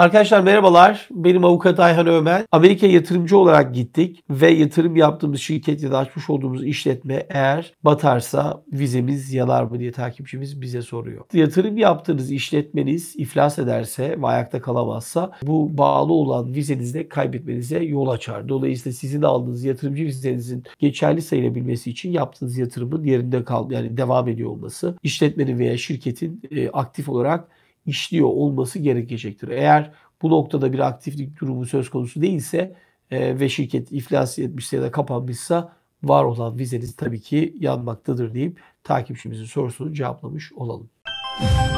Arkadaşlar merhabalar. Benim avukat Ayhan Ömer. Amerika yatırımcı olarak gittik ve yatırım yaptığımız şirket ya da açmış olduğumuz işletme eğer batarsa vizemiz yanar mı diye takipçimiz bize soruyor. Yatırım yaptığınız işletmeniz iflas ederse ve ayakta kalamazsa bu bağlı olan vizenizi de kaybetmenize yol açar. Dolayısıyla sizin aldığınız yatırımcı vizenizin geçerli sayılabilmesi için yaptığınız yatırımın yerinde kal yani devam ediyor olması işletmenin veya şirketin e, aktif olarak işliyor olması gerekecektir. Eğer bu noktada bir aktiflik durumu söz konusu değilse e, ve şirket iflas etmişse ya da kapanmışsa var olan vizeniz tabii ki yanmaktadır deyip takipçimizin sorusunu cevaplamış olalım. Müzik